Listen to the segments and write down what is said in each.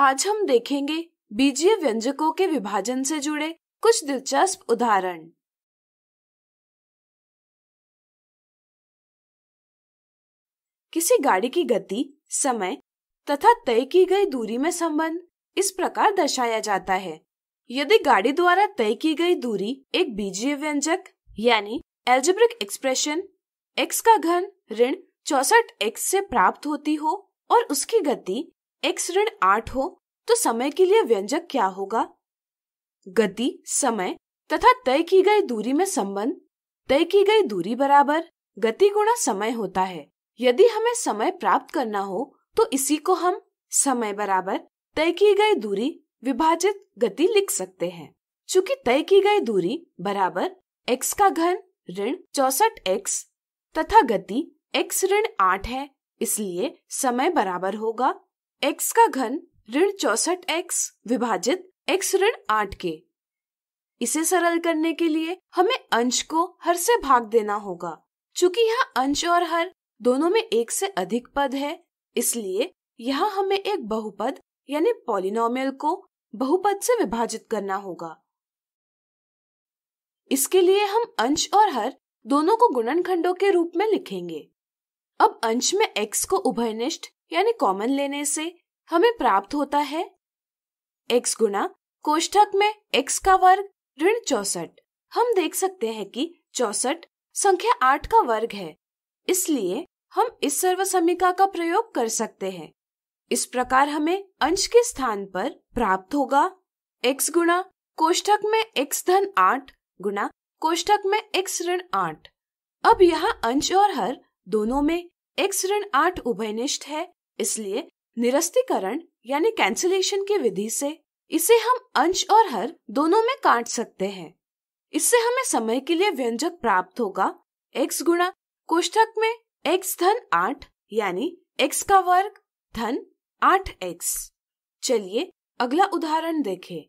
आज हम देखेंगे बीजीय व्यंजकों के विभाजन से जुड़े कुछ दिलचस्प उदाहरण किसी गाड़ी की गति समय तथा तय की गई दूरी में संबंध इस प्रकार दर्शाया जाता है यदि गाड़ी द्वारा तय की गई दूरी एक बीजीय व्यंजक यानी एल्जेब्रिक एक्सप्रेशन x का घन ऋण चौसठ एक्स से प्राप्त होती हो और उसकी गति एक्स ऋण आठ हो तो समय के लिए व्यंजक क्या होगा गति समय तथा तय की गई दूरी में संबंध तय की गई दूरी बराबर गति गुणा समय होता है यदि हमें समय प्राप्त करना हो तो इसी को हम समय बराबर तय की गई दूरी विभाजित गति लिख सकते हैं चूंकि तय की गई दूरी बराबर x का घन ऋण चौसठ एक्स तथा गति x ऋण आठ है इसलिए समय बराबर होगा x का घन ऋण चौसठ एक्स विभाजित x ऋण आठ के इसे सरल करने के लिए हमें अंश को हर से भाग देना होगा चूंकि यहाँ अंश और हर दोनों में एक से अधिक पद है इसलिए यहाँ हमें एक बहुपद यानी पॉलिनोमियल को बहुपद से विभाजित करना होगा इसके लिए हम अंश और हर दोनों को गुणनखंडों के रूप में लिखेंगे अब अंश में x को उभयनिष्ठ यानी कॉमन लेने से हमें प्राप्त होता है x गुना कोष्ठक में x का वर्ग ऋण चौसठ हम देख सकते हैं कि चौसठ संख्या आठ का वर्ग है इसलिए हम इस समीका का प्रयोग कर सकते हैं इस प्रकार हमें अंश के स्थान पर प्राप्त होगा x गुणा कोष्ठक में x धन आठ गुना कोष्ठक में x ऋण आठ अब यहाँ अंश और हर दोनों में x ऋण आठ उभयनिष्ठ है इसलिए निरस्तीकरण यानी कैंसिलेशन की विधि से इसे हम अंश और हर दोनों में काट सकते हैं इससे हमें समय के लिए व्यंजक प्राप्त होगा x गुणा कोष्ठक में x धन आठ यानी x का वर्ग धन आठ एक्स चलिए अगला उदाहरण देखें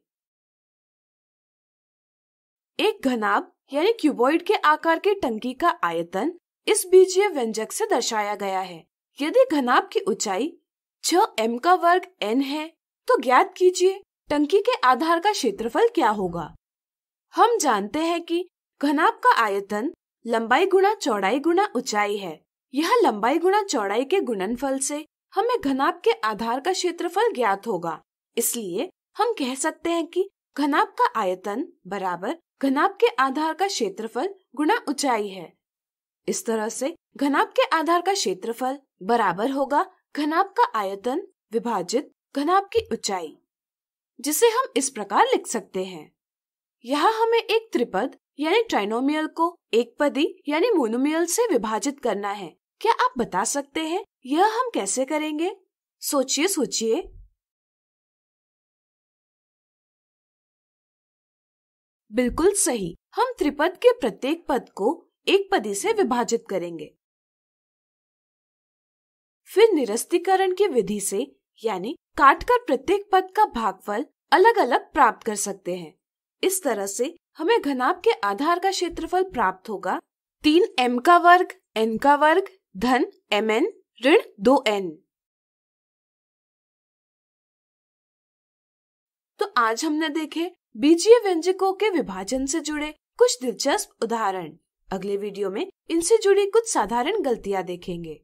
एक घनाब यानी क्यूबॉइड के आकार की टंकी का आयतन इस बीजीय व्यंजक से दर्शाया गया है यदि घनाभ की ऊंचाई छ एम का वर्ग एन है तो ज्ञात कीजिए टंकी के आधार का क्षेत्रफल क्या होगा हम जानते हैं कि घनाभ का आयतन लंबाई गुणा चौड़ाई गुणा ऊंचाई है यह लंबाई गुणा चौड़ाई के गुणनफल से हमें घनाभ के आधार का क्षेत्रफल ज्ञात होगा इसलिए हम कह सकते हैं कि घनाभ का आयतन बराबर घनाभ के आधार का क्षेत्रफल गुणा ऊंचाई है इस तरह से घनाभ के आधार का क्षेत्रफल बराबर होगा घनाभ का आयतन विभाजित घनाभ की ऊंचाई जिसे हम इस प्रकार लिख सकते हैं यहाँ हमें एक त्रिपद यानी ट्राइनोमियल को एक पदी यानी मोनोमियल से विभाजित करना है क्या आप बता सकते हैं यह हम कैसे करेंगे सोचिए सोचिए बिल्कुल सही हम त्रिपद के प्रत्येक पद को एक पदी से विभाजित करेंगे फिर निरस्तीकरण की विधि से यानी काटकर प्रत्येक पद का भागफल अलग अलग प्राप्त कर सकते हैं इस तरह से हमें घनाप के आधार का क्षेत्रफल प्राप्त होगा तीन एम का वर्ग एन का वर्ग धन एम एन ऋण दो एन तो आज हमने देखे बीजीय व्यंजकों के विभाजन से जुड़े कुछ दिलचस्प उदाहरण अगले वीडियो में इनसे जुड़ी कुछ साधारण गलतियाँ देखेंगे